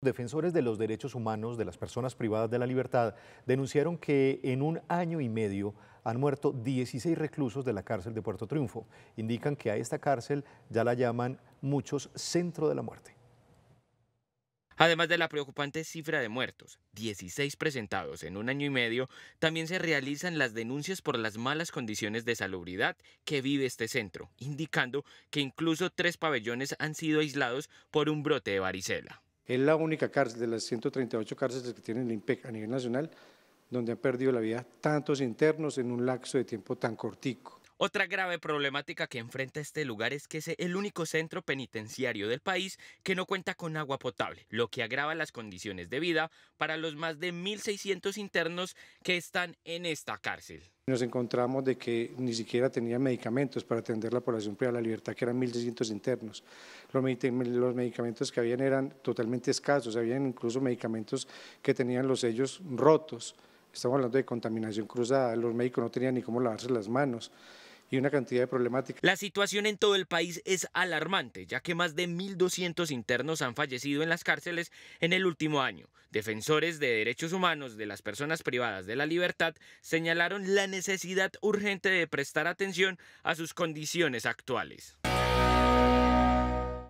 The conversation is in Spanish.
Defensores de los derechos humanos de las personas privadas de la libertad denunciaron que en un año y medio han muerto 16 reclusos de la cárcel de Puerto Triunfo. Indican que a esta cárcel ya la llaman muchos centro de la muerte. Además de la preocupante cifra de muertos, 16 presentados en un año y medio, también se realizan las denuncias por las malas condiciones de salubridad que vive este centro, indicando que incluso tres pabellones han sido aislados por un brote de varicela. Es la única cárcel de las 138 cárceles que tiene el IMPEC a nivel nacional donde han perdido la vida tantos internos en un lapso de tiempo tan cortico. Otra grave problemática que enfrenta este lugar es que es el único centro penitenciario del país que no cuenta con agua potable, lo que agrava las condiciones de vida para los más de 1.600 internos que están en esta cárcel. Nos encontramos de que ni siquiera tenían medicamentos para atender la población privada de la libertad, que eran 1.600 internos. Los, los medicamentos que habían eran totalmente escasos, habían incluso medicamentos que tenían los sellos rotos. Estamos hablando de contaminación cruzada, los médicos no tenían ni cómo lavarse las manos y una cantidad de problemáticas. La situación en todo el país es alarmante, ya que más de 1.200 internos han fallecido en las cárceles en el último año. Defensores de derechos humanos de las personas privadas de la libertad señalaron la necesidad urgente de prestar atención a sus condiciones actuales.